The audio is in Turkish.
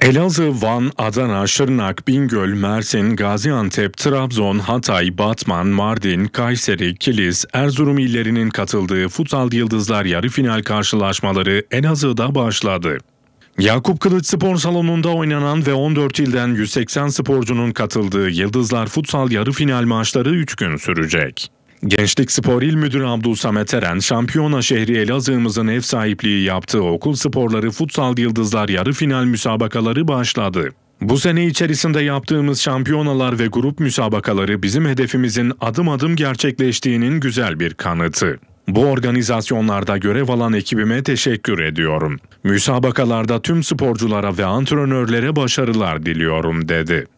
Elazığ, Van, Adana, Şırnak, Bingöl, Mersin, Gaziantep, Trabzon, Hatay, Batman, Mardin, Kayseri, Kilis, Erzurum illerinin katıldığı Futsal Yıldızlar yarı final karşılaşmaları Elazığ'da başladı. Yakup Kılıç Spor Salonu'nda oynanan ve 14 ilden 180 sporcunun katıldığı Yıldızlar Futsal yarı final maçları 3 gün sürecek. Gençlik Spor İl Müdürü Abdul Samet Eren, Şampiyona şehri Elazığ'ımızın ev sahipliği yaptığı okul sporları Futsal Yıldızlar yarı final müsabakaları başladı. Bu sene içerisinde yaptığımız şampiyonalar ve grup müsabakaları bizim hedefimizin adım adım gerçekleştiğinin güzel bir kanıtı. Bu organizasyonlarda görev alan ekibime teşekkür ediyorum. Müsabakalarda tüm sporculara ve antrenörlere başarılar diliyorum dedi.